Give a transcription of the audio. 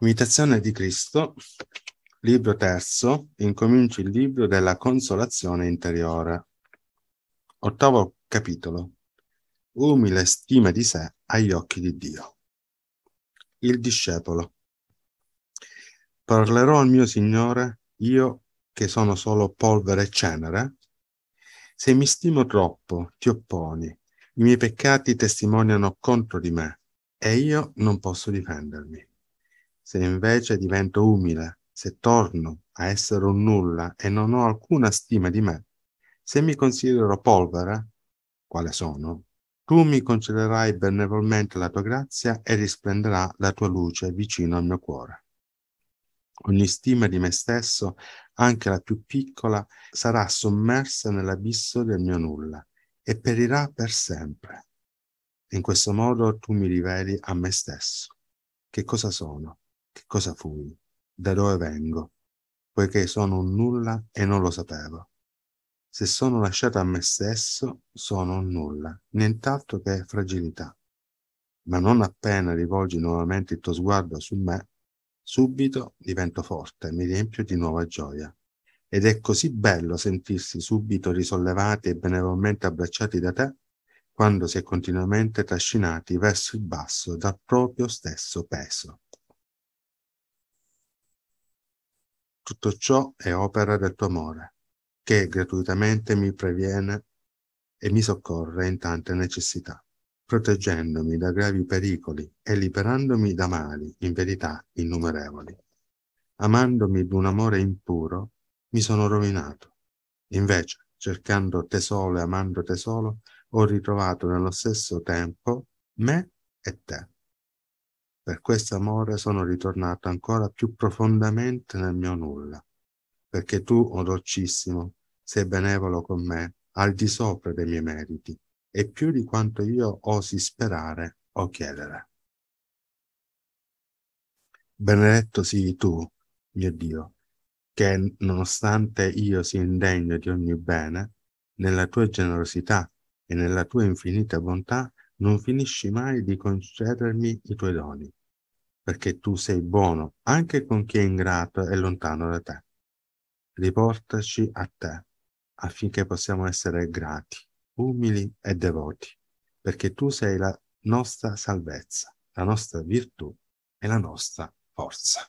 Imitazione di Cristo, libro terzo, incominci il libro della consolazione interiore. Ottavo capitolo. Umile stima di sé agli occhi di Dio. Il discepolo. Parlerò al mio Signore, io che sono solo polvere e cenere? Se mi stimo troppo, ti opponi, i miei peccati testimoniano contro di me e io non posso difendermi. Se invece divento umile, se torno a essere un nulla e non ho alcuna stima di me, se mi considero polvere, quale sono, tu mi concederai benevolmente la tua grazia e risplenderà la tua luce vicino al mio cuore. Ogni stima di me stesso, anche la più piccola, sarà sommersa nell'abisso del mio nulla e perirà per sempre. In questo modo tu mi riveli a me stesso. Che cosa sono? che cosa fui, da dove vengo, poiché sono un nulla e non lo sapevo. Se sono lasciato a me stesso, sono un nulla, nient'altro che fragilità. Ma non appena rivolgi nuovamente il tuo sguardo su me, subito divento forte, mi riempio di nuova gioia. Ed è così bello sentirsi subito risollevati e benevolmente abbracciati da te quando si è continuamente trascinati verso il basso dal proprio stesso peso. Tutto ciò è opera del tuo amore, che gratuitamente mi previene e mi soccorre in tante necessità, proteggendomi da gravi pericoli e liberandomi da mali, in verità innumerevoli. Amandomi d'un amore impuro, mi sono rovinato. Invece, cercando te solo e amando te solo, ho ritrovato nello stesso tempo me e te. Per questo amore sono ritornato ancora più profondamente nel mio nulla, perché tu, o oh dolcissimo, sei benevolo con me al di sopra dei miei meriti e più di quanto io osi sperare o chiedere. Benedetto sii tu, mio Dio, che nonostante io sia indegno di ogni bene, nella tua generosità e nella tua infinita bontà non finisci mai di concedermi i tuoi doni perché tu sei buono anche con chi è ingrato e lontano da te. Riportaci a te affinché possiamo essere grati, umili e devoti, perché tu sei la nostra salvezza, la nostra virtù e la nostra forza.